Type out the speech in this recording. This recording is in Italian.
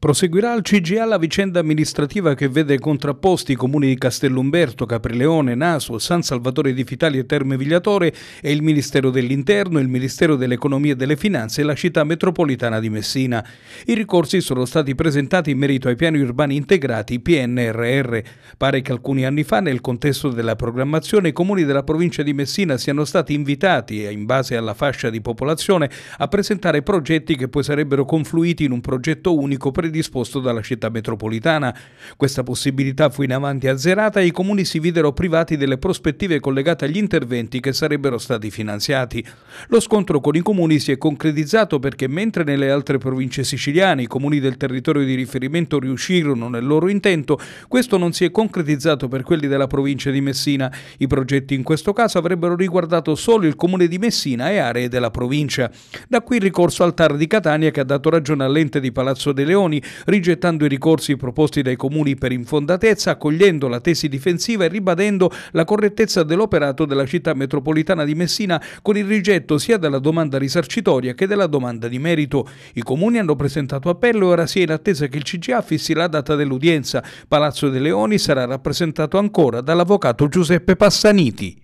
Proseguirà al CGA la vicenda amministrativa che vede contrapposti i comuni di Castellumberto, Caprileone, Naso, San Salvatore di Fitali e Terme Vigliatore e il Ministero dell'Interno, il Ministero dell'Economia e delle Finanze e la città metropolitana di Messina. I ricorsi sono stati presentati in merito ai piani urbani integrati PNRR. Pare che alcuni anni fa, nel contesto della programmazione, i comuni della provincia di Messina siano stati invitati, eh, in base alla fascia di popolazione, a presentare progetti che poi sarebbero confluiti in un progetto unico predisposto predisposto dalla città metropolitana. Questa possibilità fu in avanti azzerata e i comuni si videro privati delle prospettive collegate agli interventi che sarebbero stati finanziati. Lo scontro con i comuni si è concretizzato perché mentre nelle altre province siciliane i comuni del territorio di riferimento riuscirono nel loro intento, questo non si è concretizzato per quelli della provincia di Messina. I progetti in questo caso avrebbero riguardato solo il comune di Messina e aree della provincia. Da qui il ricorso al TAR di Catania che ha dato ragione all'ente di Palazzo De Leoni rigettando i ricorsi proposti dai Comuni per infondatezza, accogliendo la tesi difensiva e ribadendo la correttezza dell'operato della città metropolitana di Messina con il rigetto sia della domanda risarcitoria che della domanda di merito. I Comuni hanno presentato appello e ora si è in attesa che il CGA fissi la data dell'udienza. Palazzo De Leoni sarà rappresentato ancora dall'avvocato Giuseppe Passaniti.